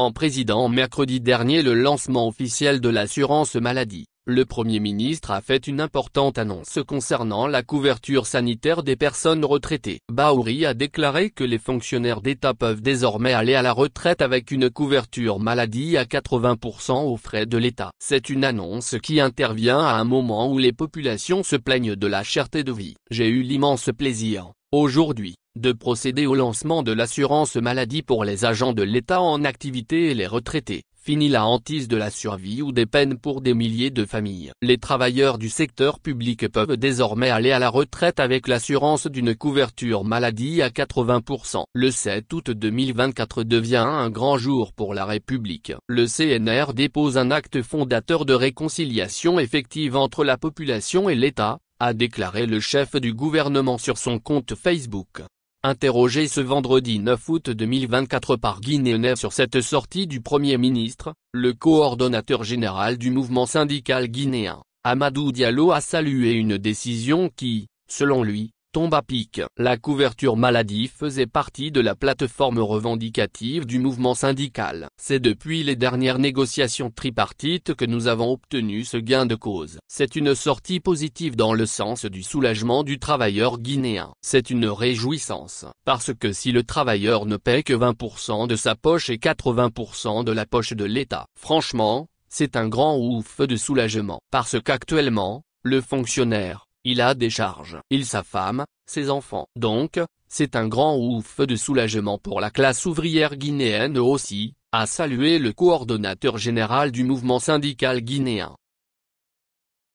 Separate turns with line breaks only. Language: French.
En président mercredi dernier le lancement officiel de l'assurance maladie, le Premier ministre a fait une importante annonce concernant la couverture sanitaire des personnes retraitées. Baouri a déclaré que les fonctionnaires d'État peuvent désormais aller à la retraite avec une couverture maladie à 80% aux frais de l'État. C'est une annonce qui intervient à un moment où les populations se plaignent de la cherté de vie. J'ai eu l'immense plaisir, aujourd'hui, de procéder au lancement de l'assurance maladie pour les agents de l'État en activité et les retraités. finit la hantise de la survie ou des peines pour des milliers de familles. Les travailleurs du secteur public peuvent désormais aller à la retraite avec l'assurance d'une couverture maladie à 80%. Le 7 août 2024 devient un grand jour pour la République. Le CNR dépose un acte fondateur de réconciliation effective entre la population et l'État, a déclaré le chef du gouvernement sur son compte Facebook. Interrogé ce vendredi 9 août 2024 par guinéonais sur cette sortie du Premier ministre, le coordonnateur général du mouvement syndical guinéen, Amadou Diallo a salué une décision qui, selon lui, tombe à pic. La couverture maladie faisait partie de la plateforme revendicative du mouvement syndical. C'est depuis les dernières négociations tripartites que nous avons obtenu ce gain de cause. C'est une sortie positive dans le sens du soulagement du travailleur guinéen. C'est une réjouissance, parce que si le travailleur ne paie que 20% de sa poche et 80% de la poche de l'État, franchement, c'est un grand ouf de soulagement. Parce qu'actuellement, le fonctionnaire, il a des charges. Il sa femme, ses enfants. Donc, c'est un grand ouf de soulagement pour la classe ouvrière guinéenne aussi, a salué le coordonnateur général du mouvement syndical guinéen.